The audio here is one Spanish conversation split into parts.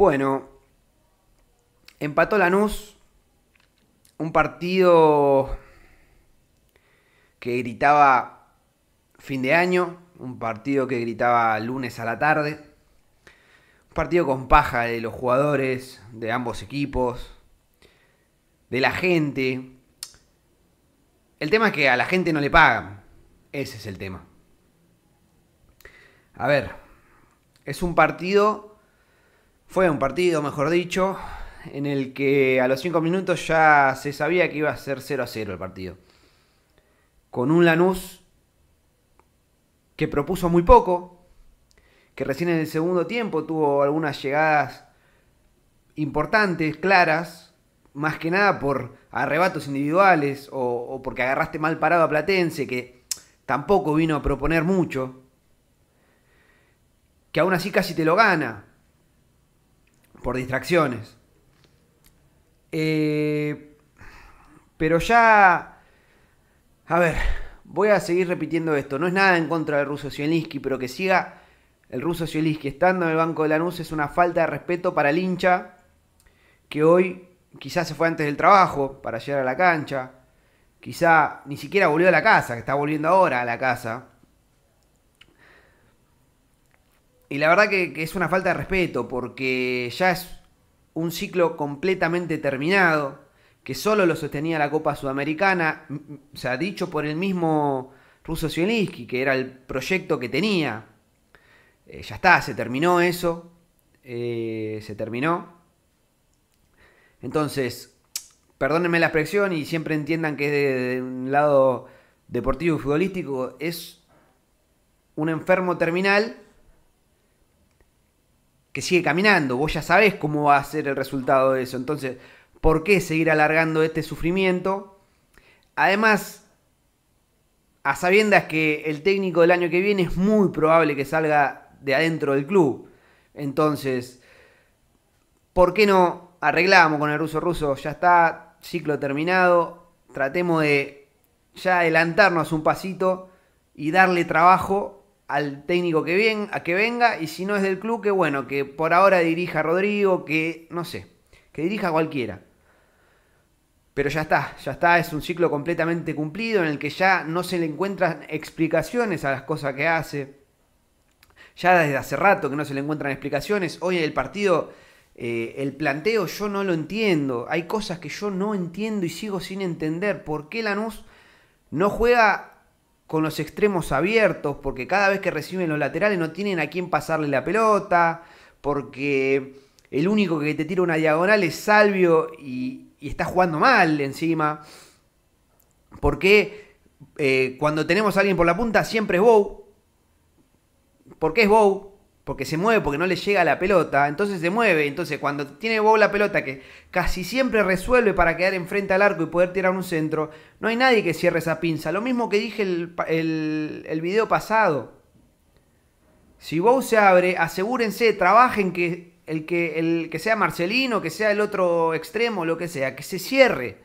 Bueno, empató Lanús, un partido que gritaba fin de año, un partido que gritaba lunes a la tarde, un partido con paja de los jugadores, de ambos equipos, de la gente. El tema es que a la gente no le pagan, ese es el tema. A ver, es un partido fue un partido, mejor dicho, en el que a los cinco minutos ya se sabía que iba a ser 0 a 0 el partido. Con un Lanús que propuso muy poco, que recién en el segundo tiempo tuvo algunas llegadas importantes, claras, más que nada por arrebatos individuales o porque agarraste mal parado a Platense, que tampoco vino a proponer mucho, que aún así casi te lo gana por distracciones. Eh, pero ya... A ver, voy a seguir repitiendo esto. No es nada en contra del ruso Zielinski, pero que siga el ruso Zielinski estando en el banco de la Lanús es una falta de respeto para el hincha que hoy quizás se fue antes del trabajo para llegar a la cancha. Quizá ni siquiera volvió a la casa, que está volviendo ahora a la casa. Y la verdad que, es una falta de respeto porque ya es un ciclo completamente terminado, que solo lo sostenía la Copa Sudamericana, o sea, dicho por el mismo Russo Zielinski, que era el proyecto que tenía. Eh, ya está, se terminó eso, eh, se terminó. Entonces, perdónenme la expresión y siempre entiendan que es de un lado deportivo y futbolístico es un enfermo terminal que sigue caminando. Vos ya sabés cómo va a ser el resultado de eso. Entonces, ¿por qué seguir alargando este sufrimiento? Además, a sabiendas que el técnico del año que viene es muy probable que salga de adentro del club. Entonces, ¿por qué no arreglamos con el ruso ruso? Ya está, ciclo terminado. Tratemos de ya adelantarnos un pasito y darle trabajo al técnico que, viene a que venga y si no es del club, que bueno, que por ahora dirija a Rodrigo, que no sé, que dirija a cualquiera. Pero ya está, ya está, es un ciclo completamente cumplido en el que ya no se le encuentran explicaciones a las cosas que hace. Ya desde hace rato que no se le encuentran explicaciones. Hoy en el partido, eh, el planteo yo no lo entiendo. Hay cosas que yo no entiendo y sigo sin entender. ¿Por qué Lanús no juega con los extremos abiertos, porque cada vez que reciben los laterales no tienen a quién pasarle la pelota, porque el único que te tira una diagonal es Salvio y, está jugando mal encima, porque eh, cuando tenemos a alguien por la punta siempre es Bow, porque es Bow, porque se mueve, porque no le llega la pelota, entonces se mueve, entonces cuando tiene Bob la pelota que casi siempre resuelve para quedar enfrente al arco y poder tirar un centro, no hay nadie que cierre esa pinza, lo mismo que dije el, el, video pasado. Si Bow se abre, asegúrense, trabajen que el, que el que sea Marcelino, que sea el otro extremo, lo que sea, que se cierre.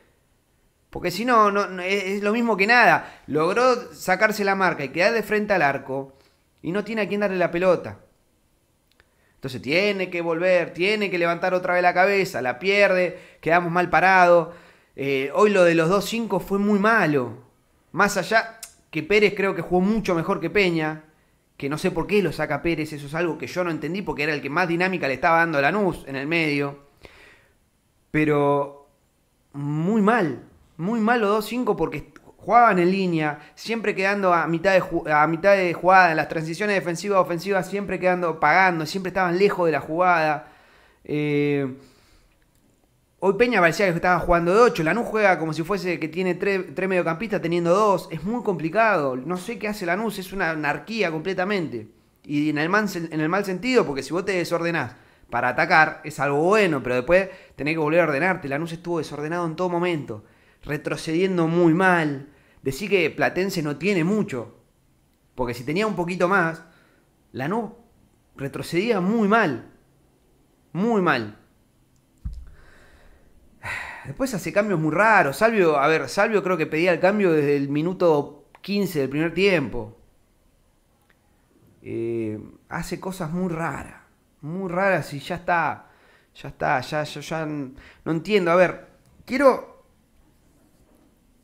Porque si no, no, es lo mismo que nada. Logró sacarse la marca y quedar de frente al arco y no tiene a quien darle la pelota. Entonces tiene que volver, tiene que levantar otra vez la cabeza, la pierde, quedamos mal parados. Eh, hoy lo de los 2-5 fue muy malo. Más allá que Pérez creo que jugó mucho mejor que Peña, que no sé por qué lo saca Pérez, eso es algo que yo no entendí porque era el que más dinámica le estaba dando a Lanús en el medio. Pero muy mal, muy mal los 2-5 porque jugaban en línea, siempre quedando a mitad de, a mitad de jugada, en las transiciones defensivas ofensivas, siempre quedando pagando, siempre estaban lejos de la jugada. Eh, hoy Peña parecía que estaba jugando de 8, Lanús juega como si fuese que tiene 3, mediocampistas teniendo 2, es muy complicado, no sé qué hace Lanús, es una anarquía completamente. Y en el, mal, en el mal sentido, porque si vos te desordenás para atacar, es algo bueno, pero después tenés que volver a ordenarte. Lanús estuvo desordenado en todo momento retrocediendo muy mal, decir que Platense no tiene mucho, porque si tenía un poquito más, la no retrocedía muy mal. Muy mal. Después hace cambios muy raros. Salvio, a ver, Salvio creo que pedía el cambio desde el minuto 15 del primer tiempo. Eh, hace cosas muy raras. Muy raras y ya está. Ya está, ya, ya, ya no entiendo. A ver, quiero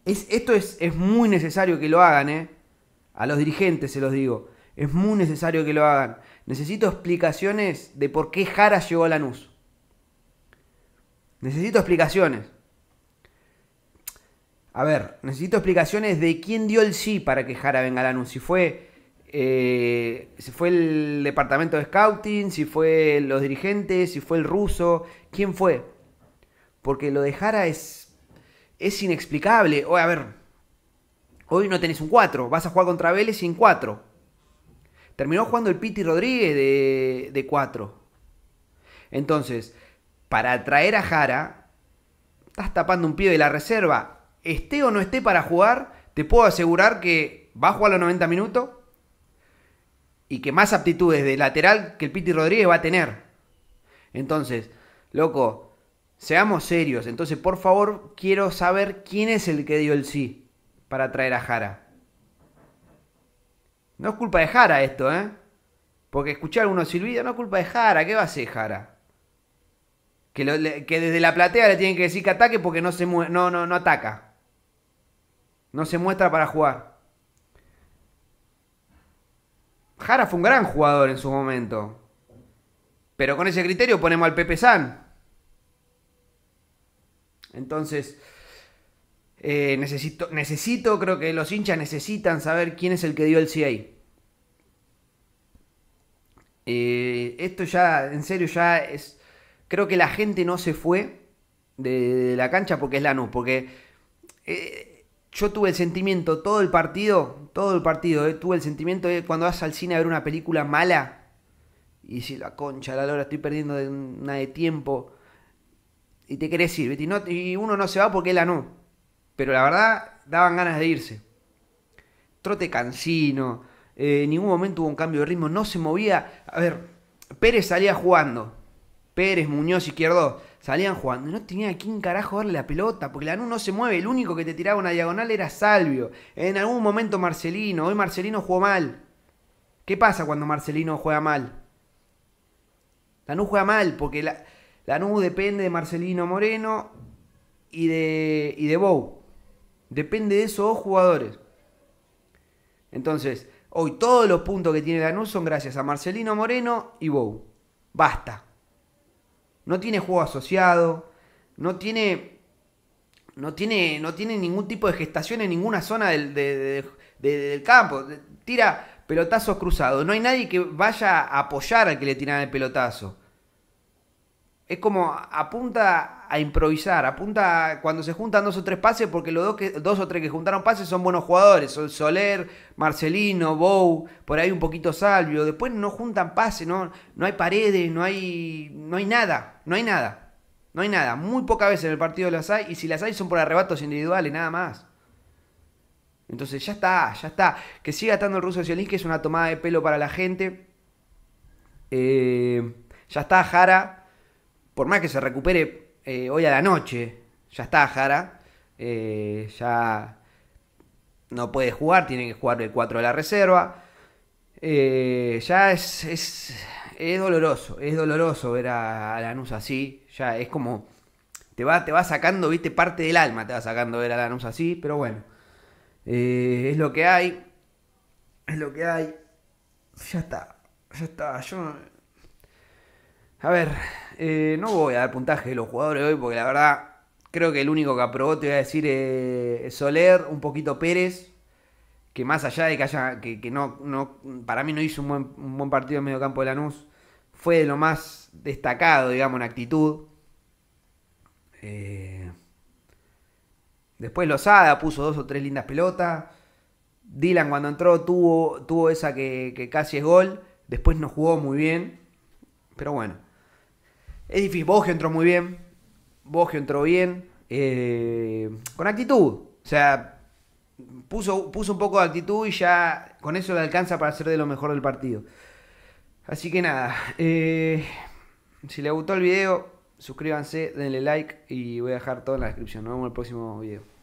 esto es, es muy necesario que lo hagan, ¿eh? A los dirigentes se los digo. Es muy necesario que lo hagan. Necesito explicaciones de por qué Jara llegó a Lanús. Necesito explicaciones. A ver, necesito explicaciones de quién dio el sí para que Jara venga a Lanús. Si fue, eh, si fue el departamento de scouting, si fue los dirigentes, si fue el ruso, quién fue. Porque lo de Jara es es inexplicable. hoy a ver, hoy no tenés un 4, vas a jugar contra Vélez sin 4. Terminó jugando el Piti Rodríguez de, de 4. Entonces, para atraer a Jara, estás tapando un pie de la reserva. Esté o no esté para jugar, te puedo asegurar que va a jugar los 90 minutos y que más aptitudes de lateral que el Piti Rodríguez va a tener. Entonces, loco, Seamos serios, entonces por favor quiero saber quién es el que dio el sí para traer a Jara. No es culpa de Jara esto, ¿eh? Porque escuché a algunos silbidos, no es culpa de Jara, ¿qué va a hacer Jara? Que, que desde la platea le tienen que decir que ataque porque no, se no, no, no ataca. No se muestra para jugar. Jara fue un gran jugador en su momento. Pero con ese criterio ponemos al Pepe San. Entonces, eh, necesito, necesito, creo que los hinchas necesitan saber quién es el que dio el CI. Eh, esto ya, en serio, ya es. Creo que la gente no se fue de, la cancha porque es la no. Porque eh, yo tuve el sentimiento todo el partido, todo el partido, eh, tuve el sentimiento de cuando vas al cine a ver una película mala y si la concha, la lora, estoy perdiendo nada una de tiempo y te querés ir, Y, uno no se va porque la no. Pero la verdad, daban ganas de irse. Trote cansino, eh, en ningún momento hubo un cambio de ritmo, no se movía. A ver, Pérez salía jugando. Pérez, Muñoz, Izquierdo, salían jugando. No tenía a quién carajo darle la pelota, porque NU no se mueve. El único que te tiraba una diagonal era Salvio. En algún momento Marcelino. Hoy Marcelino jugó mal. ¿Qué pasa cuando Marcelino juega mal? NU juega mal, porque la, Lanús depende de Marcelino Moreno y de, y de Bou. Depende de esos dos jugadores. Entonces, hoy todos los puntos que tiene Lanús son gracias a Marcelino Moreno y Bou Basta. No tiene juego asociado. No tiene. No tiene, no tiene ningún tipo de gestación en ninguna zona del, del campo. Tira pelotazos cruzados. No hay nadie que vaya a apoyar al que le tira el pelotazo es como apunta a improvisar, apunta cuando se juntan dos o tres pases, porque los dos, o tres que juntaron pases son buenos jugadores, son Soler, Marcelino, Bou, por ahí un poquito Salvio, después no juntan pases, no, no hay paredes, no hay, no hay nada, no hay nada, no hay nada, muy pocas veces en el partido las hay, y si las hay son por arrebatos individuales, nada más. Entonces ya está, ya está, que siga estando el ruso Sionis que es una tomada de pelo para la gente. Eh, ya está, Jara por más que se recupere eh, hoy a la noche, ya está Jara, eh, ya no puede jugar, tiene que jugar el 4 de la reserva. Eh, ya es, es, doloroso, es doloroso ver a, la Lanús así, ya es como, te va, te va sacando, viste, parte del alma te va sacando ver a Lanús así, pero bueno, es lo que hay, es lo que hay, ya está, ya está, yo a ver, eh, no voy a dar puntaje de los jugadores hoy porque la verdad creo que el único que aprobó te voy a decir eh, Soler, un poquito Pérez, que más allá de que haya, que, no, para mí no hizo un buen, partido en medio campo de Lanús, fue de lo más destacado, digamos, en actitud. Eh, después Lozada puso dos o tres lindas pelotas. Dylan cuando entró tuvo, tuvo esa que casi es gol. Después no jugó muy bien. Pero bueno. Es difícil. que entró muy bien. Bogio entró bien. Eh, con actitud. O sea, puso, puso un poco de actitud y ya con eso le alcanza para hacer de lo mejor del partido. Así que nada. Eh, si les gustó el video, suscríbanse, denle like y voy a dejar todo en la descripción. Nos vemos en el próximo video.